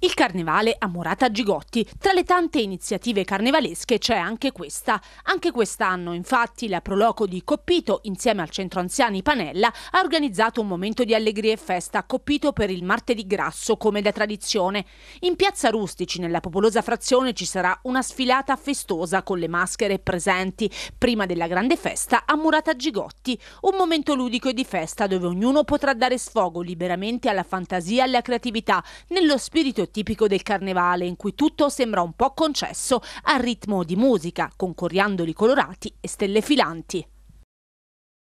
Il carnevale a Murata Gigotti. Tra le tante iniziative carnevalesche c'è anche questa. Anche quest'anno, infatti, la Proloco di Coppito, insieme al Centro Anziani Panella, ha organizzato un momento di allegria e festa a Coppito per il martedì grasso, come da tradizione. In piazza Rustici, nella popolosa frazione, ci sarà una sfilata festosa con le maschere presenti, prima della grande festa a Murata Gigotti. Un momento ludico e di festa dove ognuno potrà dare sfogo liberamente alla fantasia e alla creatività, nello spirito tipico del carnevale in cui tutto sembra un po' concesso al ritmo di musica, con coriandoli colorati e stelle filanti.